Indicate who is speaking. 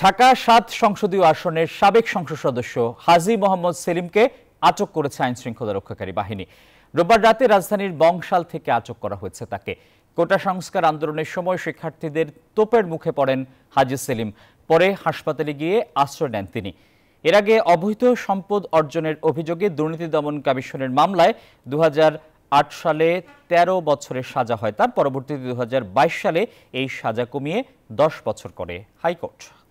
Speaker 1: ঢাকা সাত সংসদীয় আসনের সাবেক সংসদ সদস্য হাজি মোহাম্মদ সেলিমকে আটক করেছে আইন শৃঙ্খলা রক্ষাকারী বাহিনী রোববার রাতে রাজধানীর বংশাল থেকে আটক করা হয়েছে তাকে কোটা সংস্কার আন্দোলনের সময় শিক্ষার্থীদের তোপের মুখে পড়েন হাজি সেলিম পরে হাসপাতালে গিয়ে আশ্রয় নেন তিনি এর আগে অবৈধ সম্পদ অর্জনের অভিযোগে দুর্নীতি দমন কমিশনের মামলায় দু সালে ১৩ বছরের সাজা হয় তার পরবর্তীতে দু সালে এই সাজা কমিয়ে ১০ বছর করে হাইকোর্ট